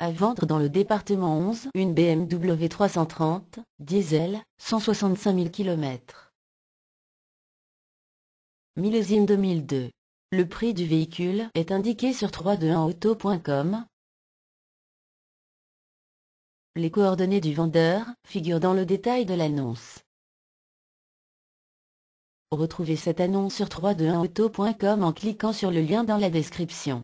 À vendre dans le département 11, une BMW 330, diesel, 165 000 km. Millésime 2002. Le prix du véhicule est indiqué sur 321auto.com. Les coordonnées du vendeur figurent dans le détail de l'annonce. Retrouvez cette annonce sur 321auto.com en cliquant sur le lien dans la description.